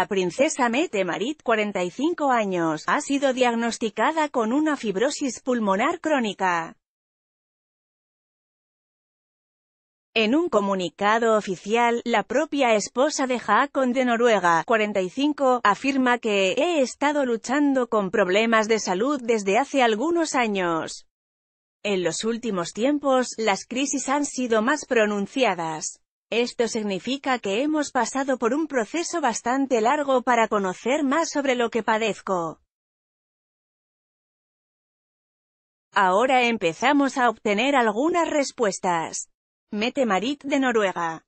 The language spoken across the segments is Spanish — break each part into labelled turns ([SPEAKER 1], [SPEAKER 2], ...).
[SPEAKER 1] La princesa Mette Marit, 45 años, ha sido diagnosticada con una fibrosis pulmonar crónica. En un comunicado oficial, la propia esposa de Haakon de Noruega, 45, afirma que «he estado luchando con problemas de salud desde hace algunos años». En los últimos tiempos, las crisis han sido más pronunciadas. Esto significa que hemos pasado por un proceso bastante largo para conocer más sobre lo que padezco. Ahora empezamos a obtener algunas respuestas. Mete Marit de Noruega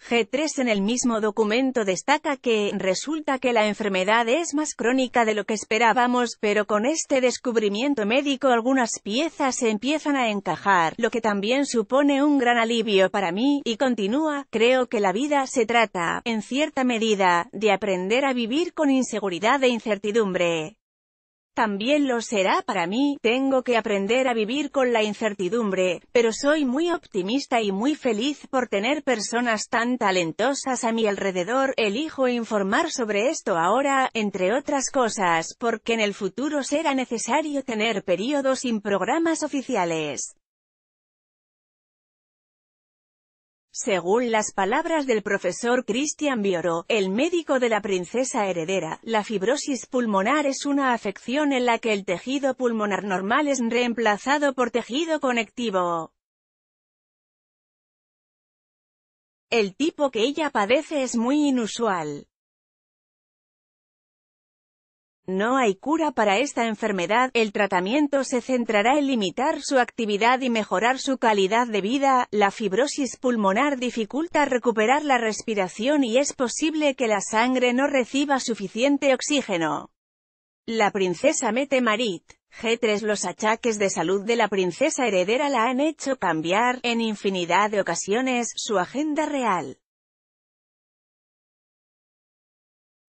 [SPEAKER 1] G3 en el mismo documento destaca que, resulta que la enfermedad es más crónica de lo que esperábamos, pero con este descubrimiento médico algunas piezas se empiezan a encajar, lo que también supone un gran alivio para mí, y continúa, creo que la vida se trata, en cierta medida, de aprender a vivir con inseguridad e incertidumbre también lo será para mí, tengo que aprender a vivir con la incertidumbre, pero soy muy optimista y muy feliz por tener personas tan talentosas a mi alrededor, elijo informar sobre esto ahora, entre otras cosas, porque en el futuro será necesario tener periodos sin programas oficiales. Según las palabras del profesor Christian Bioro, el médico de la princesa heredera, la fibrosis pulmonar es una afección en la que el tejido pulmonar normal es reemplazado por tejido conectivo. El tipo que ella padece es muy inusual. No hay cura para esta enfermedad, el tratamiento se centrará en limitar su actividad y mejorar su calidad de vida, la fibrosis pulmonar dificulta recuperar la respiración y es posible que la sangre no reciba suficiente oxígeno. La princesa Mete Marit. G3 Los achaques de salud de la princesa heredera la han hecho cambiar, en infinidad de ocasiones, su agenda real.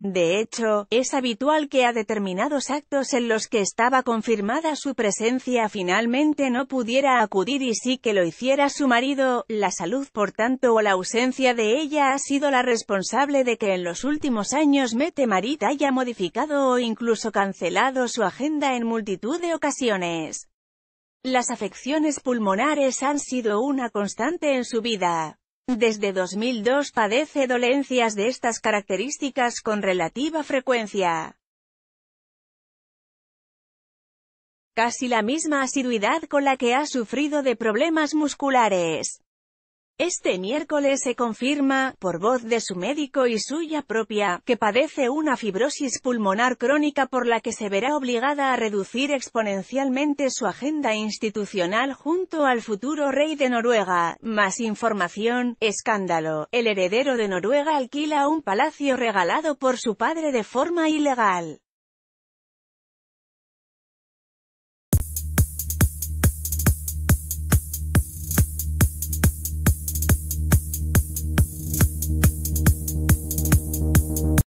[SPEAKER 1] De hecho, es habitual que a determinados actos en los que estaba confirmada su presencia finalmente no pudiera acudir y sí que lo hiciera su marido, la salud por tanto o la ausencia de ella ha sido la responsable de que en los últimos años Mete Marit haya modificado o incluso cancelado su agenda en multitud de ocasiones. Las afecciones pulmonares han sido una constante en su vida. Desde 2002 padece dolencias de estas características con relativa frecuencia. Casi la misma asiduidad con la que ha sufrido de problemas musculares. Este miércoles se confirma, por voz de su médico y suya propia, que padece una fibrosis pulmonar crónica por la que se verá obligada a reducir exponencialmente su agenda institucional junto al futuro rey de Noruega. Más información, escándalo, el heredero de Noruega alquila un palacio regalado por su padre de forma ilegal.